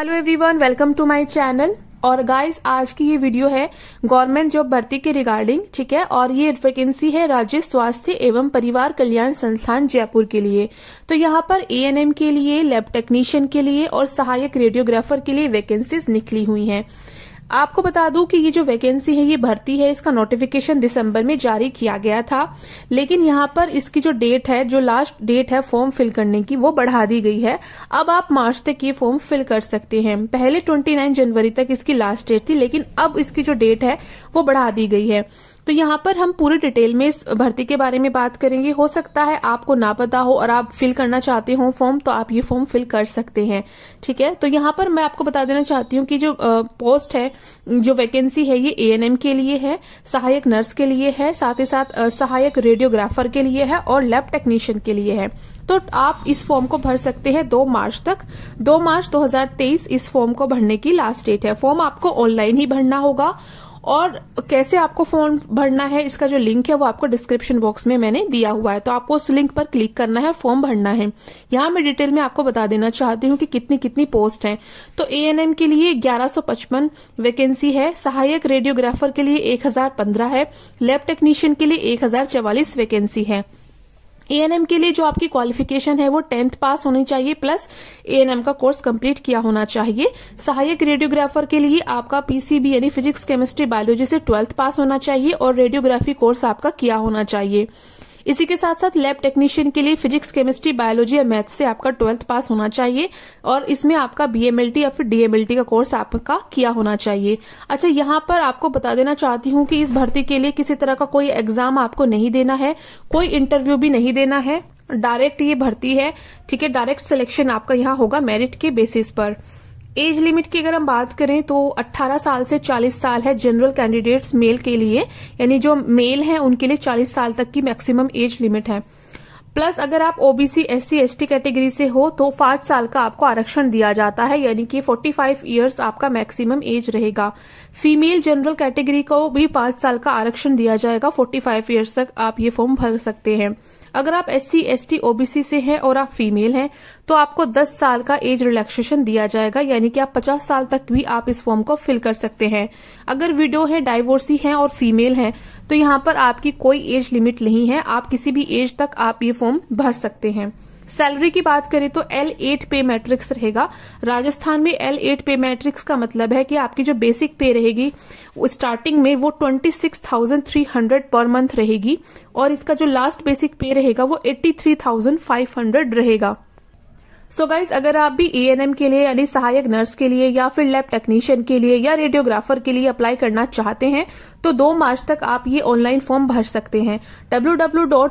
hello everyone welcome to my channel और guys आज की ये वीडियो है गवर्नमेंट जॉब भर्ती के रिगार्डिंग ठीक है और ये वैकेंसी है राज्य स्वास्थ्य एवं परिवार कल्याण संस्थान जयपुर के लिए तो यहाँ पर एएनएम के लिए लैब टेक्नीशियन के लिए और सहायक रेडियोग्राफर के लिए वैकेंसीज निकली हुई हैं आपको बता दूं कि ये जो वैकेंसी है ये भर्ती है इसका नोटिफिकेशन दिसंबर में जारी किया गया था लेकिन यहाँ पर इसकी जो डेट है जो लास्ट डेट है फॉर्म फिल करने की वो बढ़ा दी गई है अब आप मार्च तक ये फॉर्म फिल कर सकते हैं पहले 29 जनवरी तक इसकी लास्ट डेट थी लेकिन अब इसकी जो डेट है वो बढ़ा दी गई है तो यहाँ पर हम पूरी डिटेल में इस भर्ती के बारे में बात करेंगे हो सकता है आपको ना पता हो और आप फिल करना चाहते हो फॉर्म तो आप ये फॉर्म फिल कर सकते हैं ठीक है तो यहाँ पर मैं आपको बता देना चाहती हूँ कि जो पोस्ट है जो वैकेंसी है ये एएनएम के लिए है सहायक नर्स के लिए है साथ ही साथ सहायक रेडियोग्राफर के लिए है और लैब टेक्नीशियन के लिए है तो आप इस फॉर्म को भर सकते हैं 2 मार्च तक 2 मार्च 2023 इस फॉर्म को भरने की लास्ट डेट है फॉर्म आपको ऑनलाइन ही भरना होगा और कैसे आपको फॉर्म भरना है इसका जो लिंक है वो आपको डिस्क्रिप्शन बॉक्स में मैंने दिया हुआ है तो आपको उस लिंक पर क्लिक करना है फॉर्म भरना है यहाँ मैं डिटेल में आपको बता देना चाहती हूँ कि कितनी कितनी पोस्ट है तो ए के लिए ग्यारह वैकेंसी है सहायक रेडियोग्राफर के लिए एक है लैब टेक्नीशियन के लिए एक वैकेंसी है एएनएम के लिए जो आपकी क्वालिफिकेशन है वो टेंथ पास होनी चाहिए प्लस एएनएम का कोर्स कंप्लीट किया होना चाहिए सहायक रेडियोग्राफर के लिए आपका पीसीबी यानी फिजिक्स केमिस्ट्री बायोलॉजी से ट्वेल्थ पास होना चाहिए और रेडियोग्राफी कोर्स आपका किया होना चाहिए इसी के साथ साथ लैब टेक्नीशियन के लिए फिजिक्स केमिस्ट्री बायोलॉजी या मैथ से आपका ट्वेल्थ पास होना चाहिए और इसमें आपका बीएमएलटी या फिर डीएमएलटी का कोर्स आपका किया होना चाहिए अच्छा यहाँ पर आपको बता देना चाहती हूँ कि इस भर्ती के लिए किसी तरह का कोई एग्जाम आपको नहीं देना है कोई इंटरव्यू भी नहीं देना है डायरेक्ट ये भर्ती है ठीक है डायरेक्ट सिलेक्शन आपका यहाँ होगा मेरिट के बेसिस पर एज लिमिट की अगर हम बात करें तो 18 साल से 40 साल है जनरल कैंडिडेट्स मेल के लिए यानी जो मेल हैं उनके लिए 40 साल तक की मैक्सिमम एज लिमिट है प्लस अगर आप OBC S C S T category से हो तो पांच साल का आपको आरक्षण दिया जाता है यानी कि 45 फाइव ईयर्स आपका मैक्सिमम एज रहेगा फीमेल जनरल कैटेगरी को भी पांच साल का आरक्षण दिया जाएगा 45 फाइव ईयर्स तक आप ये फॉर्म भर सकते हैं अगर आप S C S T OBC से हैं और आप फीमेल हैं तो आपको 10 साल का एज रिलैक्सेशन दिया जाएगा यानी कि आप 50 साल तक भी आप इस फॉर्म को फिल कर सकते हैं अगर विडो है डाइवोर्सी है और फीमेल है तो यहाँ पर आपकी कोई एज लिमिट नहीं है आप किसी भी एज तक आप ये फॉर्म भर सकते हैं सैलरी की बात करें तो एल एट पे मैट्रिक्स रहेगा राजस्थान में एल एट पे मैट्रिक्स का मतलब है कि आपकी जो बेसिक पे रहेगी स्टार्टिंग में वो twenty six thousand three hundred पर मंथ रहेगी और इसका जो लास्ट बेसिक पे रहेगा वो eighty three thousand five hundred रहेगा सो so गाइज अगर आप भी ए के लिए यानी सहायक नर्स के लिए या फिर लैब टेक्नीशियन के लिए या रेडियोग्राफर के लिए अप्लाई करना चाहते हैं तो 2 मार्च तक आप ये ऑनलाइन फॉर्म भर सकते हैं डब्ल्यू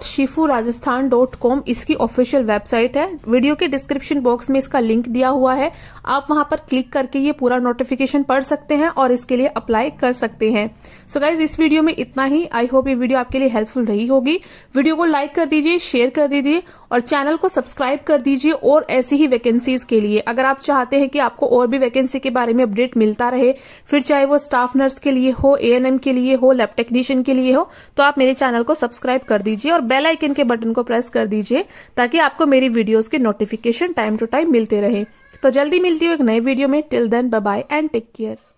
इसकी ऑफिशियल वेबसाइट है वीडियो के डिस्क्रिप्शन बॉक्स में इसका लिंक दिया हुआ है आप वहां पर क्लिक करके ये पूरा नोटिफिकेशन पढ़ सकते हैं और इसके लिए अप्लाई कर सकते हैं सो so गाइज इस वीडियो में इतना ही आई होप ये वीडियो आपके लिए हेल्पफुल रही होगी वीडियो को लाइक कर दीजिए शेयर कर दीजिए और चैनल को सब्सक्राइब कर दीजिए और ऐसे ऐसी ही वैकेंसीज के लिए अगर आप चाहते हैं कि आपको और भी वैकेंसी के बारे में अपडेट मिलता रहे फिर चाहे वो स्टाफ नर्स के लिए हो एएनएम के लिए हो लैब टेक्नीशियन के लिए हो तो आप मेरे चैनल को सब्सक्राइब कर दीजिए और बेल आइकन के बटन को प्रेस कर दीजिए ताकि आपको मेरी वीडियोज के नोटिफिकेशन टाइम टू टाइम मिलते रहे तो जल्दी मिलती हूँ एक नए वीडियो में till then bye and take care